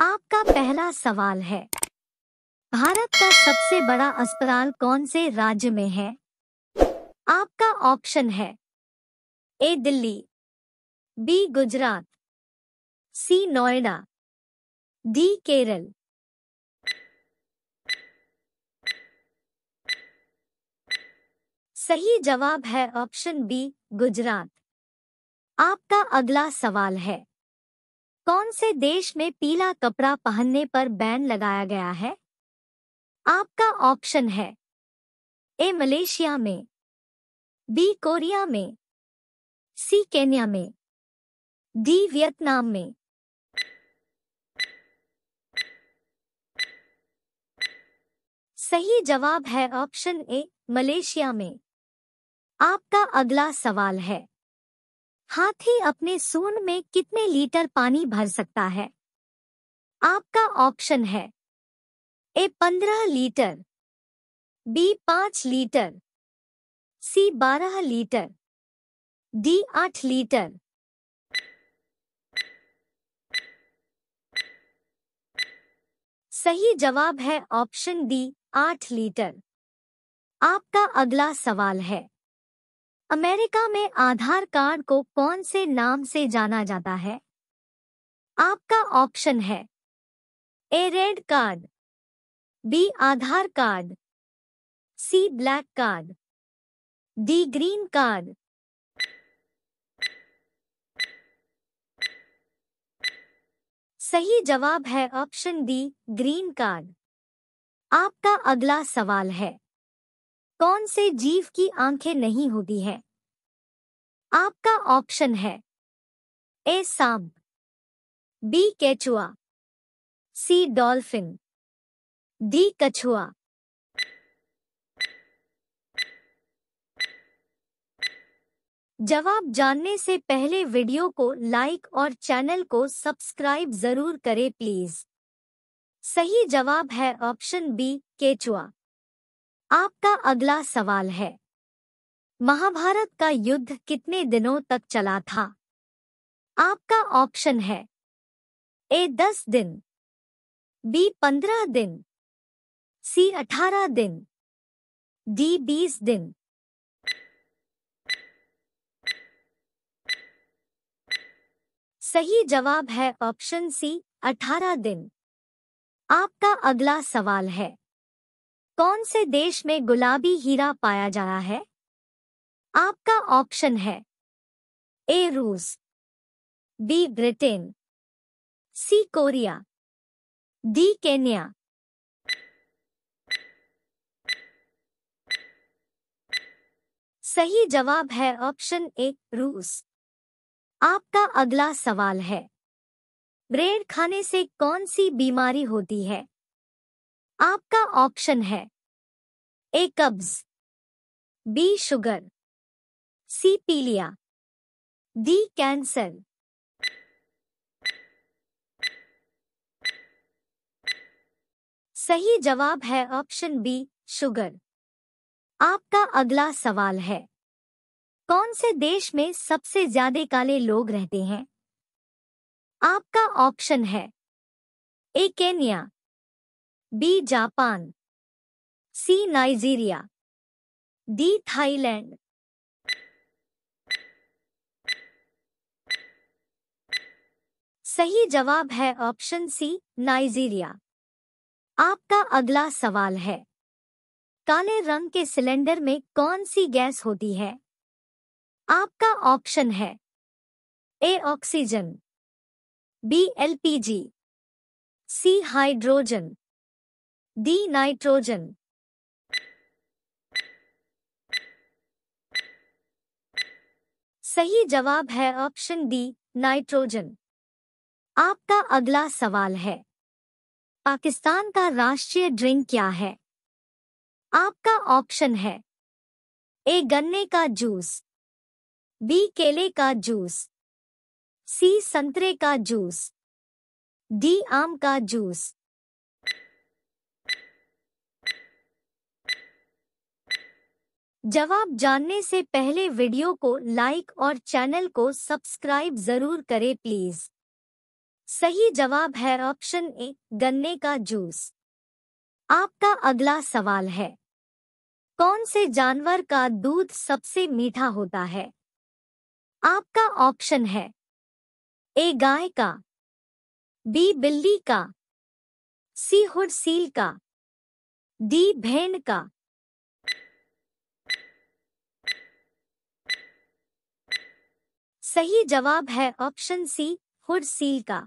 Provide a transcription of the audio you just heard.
आपका पहला सवाल है भारत का सबसे बड़ा अस्पताल कौन से राज्य में है आपका ऑप्शन है A Delhi B Gujarat C Noida D Kerala सही जवाब है ऑप्शन बी गुजरात आपका अगला सवाल है कौन से देश में पीला कपड़ा पहनने पर बैन लगाया गया है आपका ऑप्शन है ए मलेशिया में बी कोरिया में सी केन्या में डी वियतनाम में सही जवाब है ऑप्शन ए मलेशिया में आपका अगला सवाल है हाथी अपने सोन में कितने लीटर पानी भर सकता है आपका ऑप्शन है ए पंद्रह लीटर बी पांच लीटर सी बारह लीटर डी आठ लीटर सही जवाब है ऑप्शन डी आठ लीटर आपका अगला सवाल है अमेरिका में आधार कार्ड को कौन से नाम से जाना जाता है आपका ऑप्शन है A red card B Aadhaar card C black card D green card सही जवाब है ऑप्शन डी ग्रीन कार्ड आपका अगला सवाल है कौन से जीव की आंखें नहीं होती हैं? आपका ऑप्शन है ए सांप बी कैचुआ सी डॉल्फिन डी कछुआ जवाब जानने से पहले वीडियो को लाइक और चैनल को सब्सक्राइब जरूर करें प्लीज सही जवाब है ऑप्शन बी केचुआ आपका अगला सवाल है महाभारत का युद्ध कितने दिनों तक चला था आपका ऑप्शन है ए दस दिन बी पंद्रह दिन सी अठारह दिन डी बीस दिन सही जवाब है ऑप्शन सी अठारह दिन आपका अगला सवाल है कौन से देश में गुलाबी हीरा पाया जा रहा है आपका ऑप्शन है ए रूस B Britain C Korea D Kenya सही जवाब है ऑप्शन ए रूस आपका अगला सवाल है ब्रेड खाने से कौन सी बीमारी होती है आपका ऑप्शन है ए कब्ज बी शुगर सी पीलिया डी कैंसर सही जवाब है ऑप्शन बी शुगर आपका अगला सवाल है कौन से देश में सबसे ज्यादा काले लोग रहते हैं आपका ऑप्शन है A Kenya B Japan C Nigeria D Thailand सही जवाब है ऑप्शन सी नाइजीरिया आपका अगला सवाल है काले रंग के सिलेंडर में कौन सी गैस होती है आपका ऑप्शन है A oxygen B LPG C hydrogen D nitrogen सही जवाब है ऑप्शन डी नाइट्रोजन आपका अगला सवाल है पाकिस्तान का राष्ट्रीय ड्रिंक क्या है आपका ऑप्शन है ए गन्ने का जूस बी केले का जूस सी संतरे का जूस डी आम का जूस जवाब जानने से पहले वीडियो को लाइक और चैनल को सब्सक्राइब जरूर करें प्लीज सही जवाब है ऑप्शन ए गन्ने का जूस आपका अगला सवाल है कौन से जानवर का दूध सबसे मीठा होता है आपका ऑप्शन है ए गाय का बी बिल्ली का सी हुड सील का डी भेंड का सही जवाब है ऑप्शन सी हुड सील का